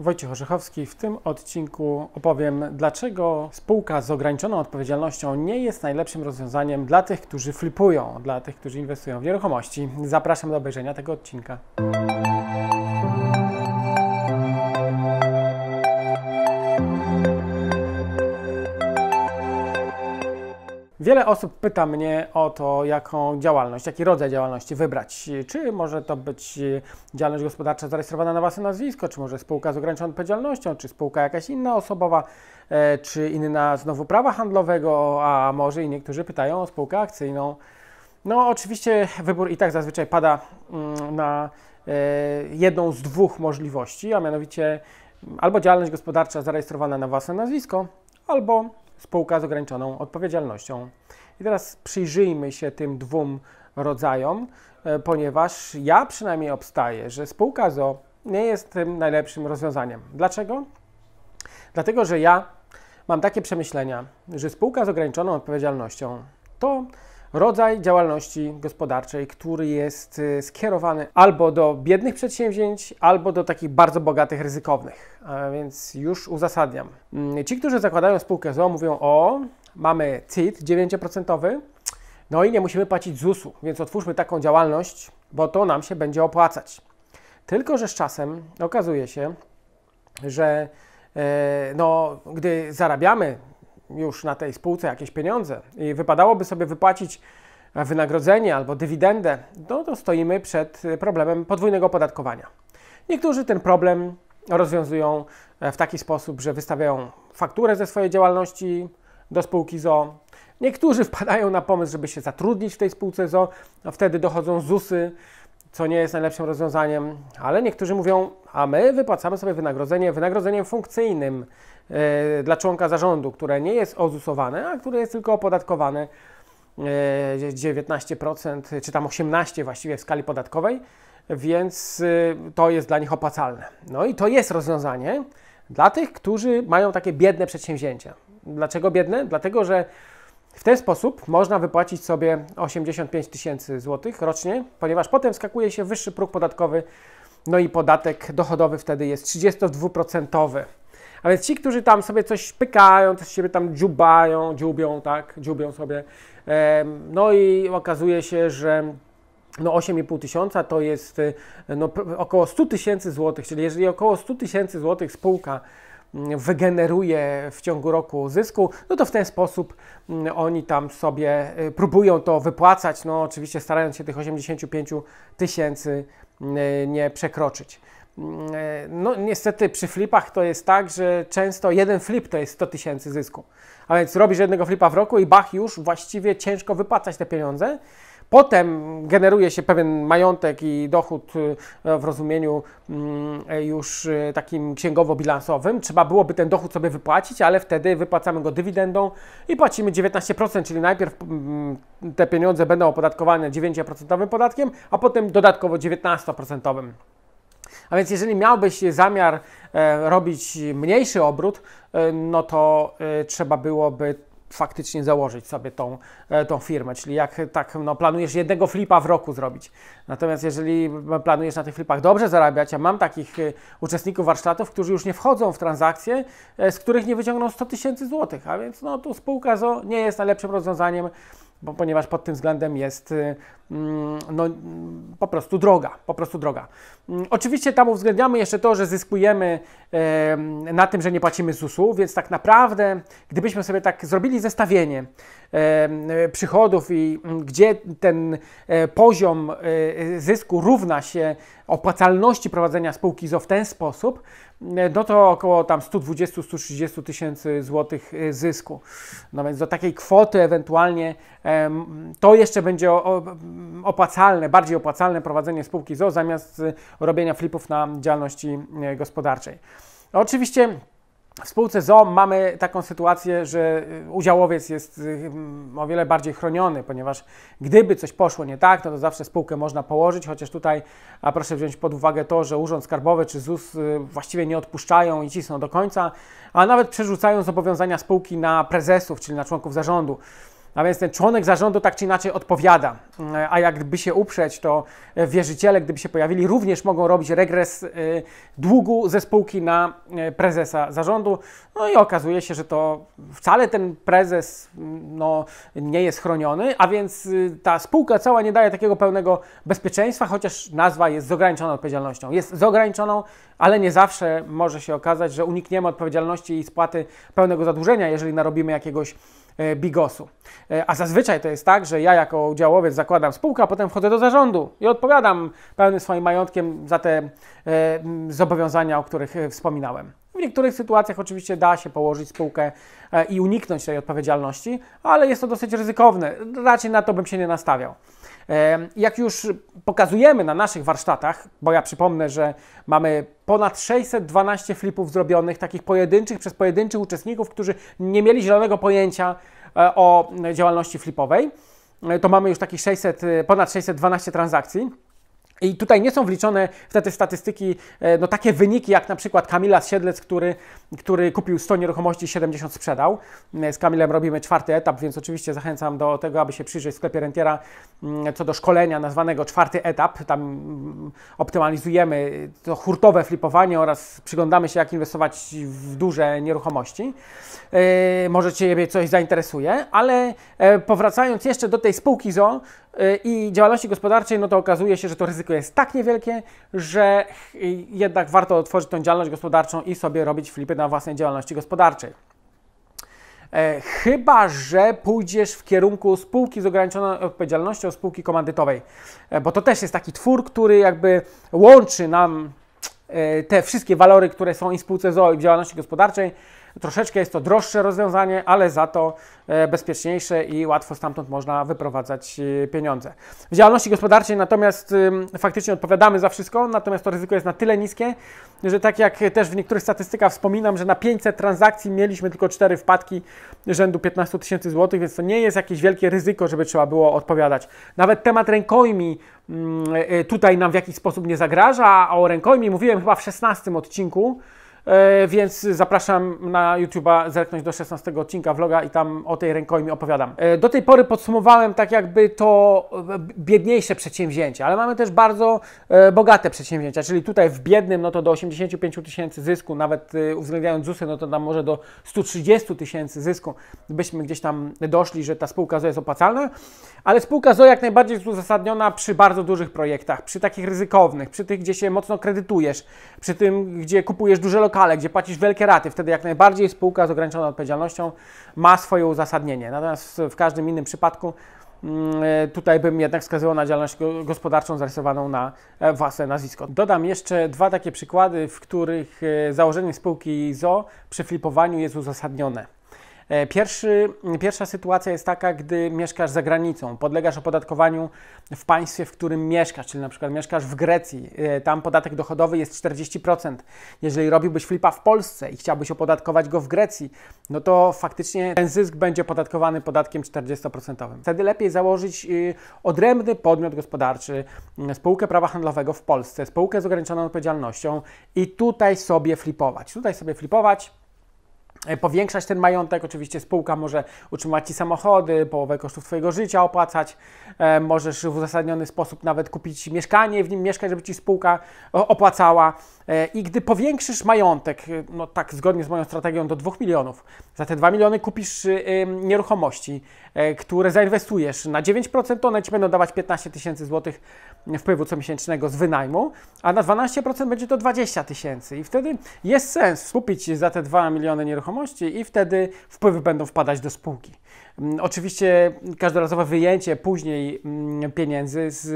Wojciech Orzechowski. W tym odcinku opowiem, dlaczego spółka z ograniczoną odpowiedzialnością nie jest najlepszym rozwiązaniem dla tych, którzy flipują, dla tych, którzy inwestują w nieruchomości. Zapraszam do obejrzenia tego odcinka. Wiele osób pyta mnie o to, jaką działalność, jaki rodzaj działalności wybrać. Czy może to być e, działalność gospodarcza zarejestrowana na własne nazwisko, czy może spółka z ograniczoną odpowiedzialnością, czy spółka jakaś inna osobowa, e, czy inna znowu prawa handlowego, a może i niektórzy pytają o spółkę akcyjną. No, oczywiście wybór i tak zazwyczaj pada mm, na e, jedną z dwóch możliwości, a mianowicie albo działalność gospodarcza zarejestrowana na własne nazwisko, albo spółka z ograniczoną odpowiedzialnością. I teraz przyjrzyjmy się tym dwóm rodzajom, e, ponieważ ja przynajmniej obstaję, że spółka z o nie jest tym najlepszym rozwiązaniem. Dlaczego? Dlatego, że ja mam takie przemyślenia, że spółka z ograniczoną odpowiedzialnością to rodzaj działalności gospodarczej, który jest y, skierowany albo do biednych przedsięwzięć, albo do takich bardzo bogatych, ryzykownych. A więc już uzasadniam. Mm, ci, którzy zakładają spółkę z mówią o, mamy CIT 9%, no i nie musimy płacić ZUS-u, więc otwórzmy taką działalność, bo to nam się będzie opłacać. Tylko, że z czasem okazuje się, że e, no, gdy zarabiamy już na tej spółce jakieś pieniądze i wypadałoby sobie wypłacić e, wynagrodzenie albo dywidendę, no to stoimy przed e, problemem podwójnego opodatkowania. Niektórzy ten problem rozwiązują e, w taki sposób, że wystawiają fakturę ze swojej działalności do spółki ZO. Niektórzy wpadają na pomysł, żeby się zatrudnić w tej spółce ZO, a no wtedy dochodzą ZUSy, y co nie jest najlepszym rozwiązaniem, ale niektórzy mówią, a my wypłacamy sobie wynagrodzenie wynagrodzeniem funkcyjnym yy, dla członka zarządu, które nie jest ozusowane, a które jest tylko opodatkowane yy, e, 19% czy tam 18% właściwie w skali podatkowej, więc yy, to jest dla nich opłacalne. No i to jest rozwiązanie dla tych, którzy mają takie biedne przedsięwzięcia. Dlaczego biedne? Dlatego, że w ten sposób można wypłacić sobie 85 tysięcy złotych rocznie, ponieważ potem skakuje się wyższy próg podatkowy, no i podatek dochodowy wtedy jest 32%. A więc ci, którzy tam sobie coś pykają, coś siebie tam dziubają, dziubią, tak, dziubią sobie, no i okazuje się, że no 8,5 tysiąca to jest no, około 100 tysięcy złotych, czyli jeżeli około 100 tysięcy złotych spółka wygeneruje w ciągu roku zysku, no to w ten sposób mm, oni tam sobie y, próbują to wypłacać, no oczywiście starając się tych 85 tysięcy mm, nie przekroczyć. Mm, no niestety przy flipach to jest tak, że często jeden flip to jest 100 tysięcy zysku. A więc robisz jednego flipa w roku i bach już właściwie ciężko wypłacać te pieniądze. Potem generuje się pewien majątek i dochód y, w rozumieniu mm, już y, takim księgowo-bilansowym. Trzeba byłoby ten dochód sobie wypłacić, ale wtedy wypłacamy go dywidendą i płacimy 19%, czyli najpierw mm, te pieniądze będą opodatkowane 9% podatkiem, a potem dodatkowo 19%. A więc jeżeli miałbyś zamiar e, robić mniejszy obrót, e, no to e, trzeba byłoby faktycznie założyć sobie tą, e, tą firmę. Czyli jak tak no, planujesz jednego flipa w roku zrobić. Natomiast jeżeli planujesz na tych flipach dobrze zarabiać, a mam takich e, uczestników warsztatów, którzy już nie wchodzą w transakcje, e, z których nie wyciągną 100 tysięcy złotych, a więc no, tu spółka ZO nie jest najlepszym rozwiązaniem bo, ponieważ pod tym względem jest y, mm, no, po prostu droga, po prostu droga. Mm, oczywiście tam uwzględniamy jeszcze to, że zyskujemy na tym, że nie płacimy ZUS-u, więc tak naprawdę, gdybyśmy sobie tak zrobili zestawienie przychodów i mm, gdzie ten e, poziom e, e, zysku równa się opłacalności prowadzenia spółki ZO w ten sposób, E, no to około tam 120-130 tysięcy złotych e, zysku. No więc do takiej kwoty ewentualnie to jeszcze będzie opłacalne, bardziej opłacalne prowadzenie spółki ZO zamiast e, robienia flipów na działalności gospodarczej. Oczywiście w spółce ZO mamy taką sytuację, że y, udziałowiec jest y, o wiele bardziej chroniony, ponieważ gdyby coś poszło nie tak, to zawsze spółkę można położyć, chociaż tutaj a proszę wziąć pod uwagę to, że Urząd Skarbowy czy ZUS y, właściwie nie odpuszczają i cisną do końca, a nawet przerzucają zobowiązania spółki na prezesów, czyli na członków zarządu. A więc ten członek zarządu tak czy inaczej odpowiada. Mm, a jakby się uprzeć, to wierzyciele, gdyby się pojawili, również mogą robić regres y, długu ze spółki na y, prezesa zarządu. No i okazuje się, że to wcale ten prezes mm, no, nie jest chroniony, a więc y, ta spółka cała nie daje takiego pełnego bezpieczeństwa, chociaż nazwa jest z ograniczoną odpowiedzialnością. Jest z ograniczoną, ale nie zawsze może się okazać, że unikniemy odpowiedzialności i spłaty pełnego zadłużenia, jeżeli narobimy jakiegoś bigosu. E, a zazwyczaj to jest tak, że ja jako udziałowiec zakładam spółkę, a potem wchodzę do zarządu i odpowiadam pełnym swoim majątkiem za te e, zobowiązania, o których e, wspominałem. W niektórych sytuacjach oczywiście da się położyć spółkę i uniknąć tej odpowiedzialności, ale jest to dosyć ryzykowne. Raczej na to bym się nie nastawiał. Jak już pokazujemy na naszych warsztatach, bo ja przypomnę, że mamy ponad 612 flipów zrobionych, takich pojedynczych przez pojedynczych uczestników, którzy nie mieli zielonego pojęcia, E, o działalności flipowej, e, to mamy już takich 600, e, ponad 612 transakcji. I tutaj nie są wliczone w te statystyki e, no, takie wyniki jak na przykład Kamila Siedlec, który, który kupił 100 nieruchomości 70 sprzedał. E, z Kamilem robimy czwarty etap, więc oczywiście zachęcam do tego, aby się przyjrzeć w sklepie Rentiera mm, co do szkolenia nazwanego czwarty etap. Tam mm, optymalizujemy to hurtowe flipowanie oraz przyglądamy się jak inwestować w duże nieruchomości. E, możecie może Ciebie coś zainteresuje, ale powracając jeszcze do tej spółki ZO, Y, i działalności gospodarczej, no to okazuje się, że to ryzyko jest tak niewielkie, że y, jednak warto otworzyć tą działalność gospodarczą i sobie robić flipy na własnej działalności gospodarczej. E, chyba, że pójdziesz w kierunku spółki z ograniczoną odpowiedzialnością, spółki komandytowej, e, bo to też jest taki twór, który jakby łączy nam e, te wszystkie walory, które są i spółce ZOO i w działalności gospodarczej Troszeczkę jest to droższe rozwiązanie, ale za to e, bezpieczniejsze i łatwo stamtąd można wyprowadzać e, pieniądze. W działalności gospodarczej natomiast faktycznie odpowiadamy za wszystko, natomiast to ryzyko jest na tyle niskie, że tak jak też w niektórych statystykach wspominam, że na 500 transakcji mieliśmy tylko 4 wpadki rzędu 15 tysięcy złotych, więc to nie jest jakieś wielkie ryzyko, żeby trzeba było odpowiadać. Nawet temat rękojmi mm, e, tutaj nam w jakiś sposób nie zagraża, a o rękojmi mówiłem chyba w 16 odcinku. E, więc zapraszam na YouTube'a zerknąć do 16 odcinka vloga i tam o tej rękojmi opowiadam. E, do tej pory podsumowałem tak jakby to e, biedniejsze przedsięwzięcie, ale mamy też bardzo bogate przedsięwzięcia, czyli tutaj w biednym no to do 85 tysięcy zysku, nawet uwzględniając ZUSy, no to tam może do 130 tysięcy zysku byśmy gdzieś tam doszli, że ta spółka ZO jest opłacalna, ale spółka ZO jak najbardziej jest uzasadniona przy bardzo dużych projektach, przy takich ryzykownych, przy tych, gdzie się mocno kredytujesz, przy tym, gdzie kupujesz duże lokacje, lokale, gdzie płacisz wielkie raty, wtedy jak najbardziej spółka z ograniczoną odpowiedzialnością ma swoje uzasadnienie. Natomiast w każdym innym przypadku mm, e, tutaj bym jednak wskazywał na działalność gospodarczą zarysowaną na e, własne nazwisko. Dodam jeszcze dwa takie przykłady, w których e, założenie spółki ZO przy flipowaniu jest uzasadnione. E, pierwszy, pierwsza sytuacja jest taka, gdy mieszkasz za granicą, podlegasz opodatkowaniu w państwie, w którym mieszkasz, czyli na przykład mieszkasz w Grecji, e, tam podatek dochodowy jest 40%. Jeżeli robiłbyś flipa w Polsce i chciałbyś opodatkować go w Grecji, no to faktycznie ten zysk będzie opodatkowany podatkiem 40%. Wtedy lepiej założyć y, odrębny podmiot gospodarczy, mm, spółkę prawa handlowego w Polsce, spółkę z ograniczoną odpowiedzialnością i tutaj sobie flipować. Tutaj sobie flipować E, powiększać ten majątek. Oczywiście spółka może utrzymać Ci samochody, połowę kosztów Twojego życia opłacać. E, możesz w uzasadniony sposób nawet kupić mieszkanie, w nim mieszkać, żeby Ci spółka opłacała. E, I gdy powiększysz majątek, no tak zgodnie z moją strategią, do 2 milionów, za te 2 miliony kupisz y, y, nieruchomości, które zainwestujesz na 9%, one Ci będą dawać 15 tysięcy złotych wpływu comiesięcznego z wynajmu, a na 12% będzie to 20 tysięcy. I wtedy jest sens kupić za te 2 miliony nieruchomości i wtedy wpływy będą wpadać do spółki. Mm, oczywiście każdorazowe wyjęcie później mm, pieniędzy z,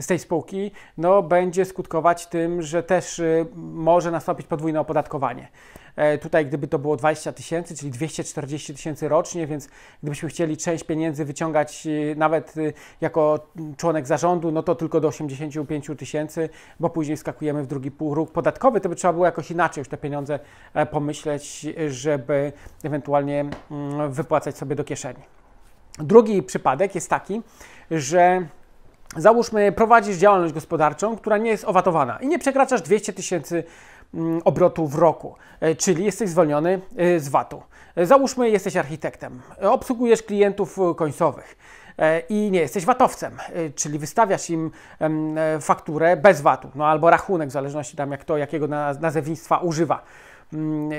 z tej spółki no, będzie skutkować tym, że też y, może nastąpić podwójne opodatkowanie. E, tutaj, gdyby to było 20 tysięcy, czyli 240 tysięcy rocznie, więc gdybyśmy chcieli część pieniędzy wyciągać e, nawet e, jako członek zarządu, no to tylko do 85 tysięcy, bo później skakujemy w drugi półróg podatkowy. To by trzeba było jakoś inaczej już te pieniądze pomyśleć, żeby ewentualnie mm, wypłacać sobie do kieszeni. Drugi przypadek jest taki, że załóżmy prowadzisz działalność gospodarczą, która nie jest owatowana i nie przekraczasz 200 tysięcy Mm, obrotu w roku, e, czyli jesteś zwolniony e, z VAT-u. E, załóżmy, jesteś architektem, obsługujesz klientów końcowych i nie jesteś VAT-owcem, czyli wystawiasz im fakturę bez VAT-u, no albo rachunek, w zależności tam jak to, jakiego nazewnictwa używa. Mm,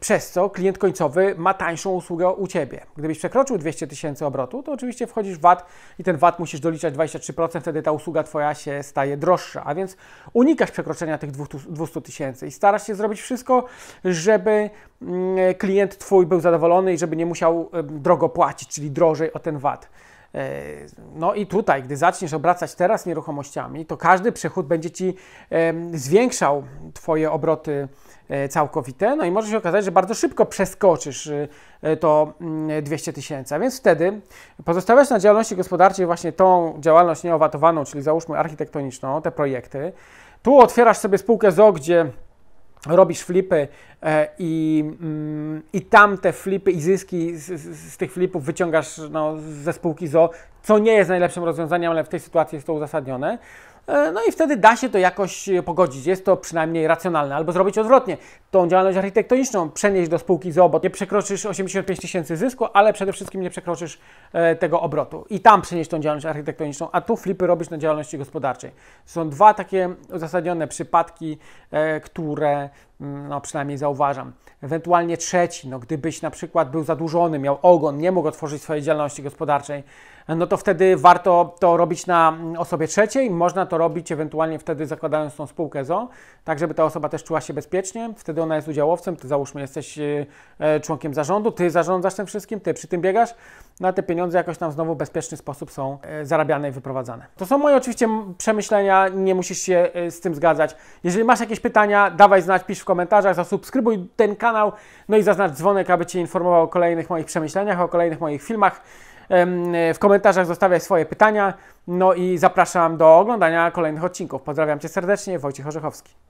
przez co klient końcowy ma tańszą usługę u Ciebie. Gdybyś przekroczył 200 tysięcy obrotu, to oczywiście wchodzisz w VAT i ten VAT musisz doliczać 23%, wtedy ta usługa Twoja się staje droższa, a więc unikasz przekroczenia tych 200 tysięcy i starasz się zrobić wszystko, żeby mm, klient Twój był zadowolony i żeby nie musiał drogo płacić, czyli drożej o ten VAT. E, no i tutaj, gdy zaczniesz obracać teraz nieruchomościami, to każdy przechód będzie Ci zwiększał Twoje obroty E, całkowite, no i może się okazać, że bardzo szybko przeskoczysz y, e, to 200 mm, tysięcy, a więc wtedy pozostawiasz na działalności gospodarczej właśnie tą działalność nieowatowaną, czyli załóżmy architektoniczną, te projekty. Tu otwierasz sobie spółkę ZO, gdzie robisz flipy e, i, mm, i tam te flipy i zyski z, z, z tych flipów wyciągasz no, ze spółki ZO, co nie jest najlepszym rozwiązaniem, ale w tej sytuacji jest to uzasadnione. E, no i wtedy da się to jakoś e, pogodzić, jest to przynajmniej racjonalne, albo zrobić odwrotnie. Tą działalność architektoniczną przenieść do spółki z obot. Nie przekroczysz 85 tysięcy zysku, ale przede wszystkim nie przekroczysz e, tego obrotu. I tam przenieść tą działalność architektoniczną, a tu flipy robisz na działalności gospodarczej. Są dwa takie uzasadnione przypadki, które mm, no, przynajmniej zauważam ewentualnie trzeci, no gdybyś na przykład był zadłużony, miał ogon, nie mógł otworzyć swojej działalności gospodarczej, no to wtedy warto to robić na mm, osobie trzeciej, można to robić ewentualnie wtedy zakładając tą spółkę ZO, tak żeby ta osoba też czuła się bezpiecznie, wtedy ona jest udziałowcem, ty załóżmy jesteś y, y, członkiem zarządu, ty zarządzasz tym wszystkim, ty przy tym biegasz, na no, te pieniądze jakoś tam znowu w bezpieczny sposób są e, zarabiane i wyprowadzane. To są moje oczywiście przemyślenia, nie musisz się e, z tym zgadzać. Jeżeli masz jakieś pytania, dawaj znać, pisz w komentarzach, zasubskrybuj ten kanał, no i zaznacz dzwonek, aby Cię informował o kolejnych moich przemyśleniach, o kolejnych moich filmach. E, w komentarzach zostawiaj swoje pytania, no i zapraszam do oglądania kolejnych odcinków. Pozdrawiam Cię serdecznie, Wojciech Orzechowski.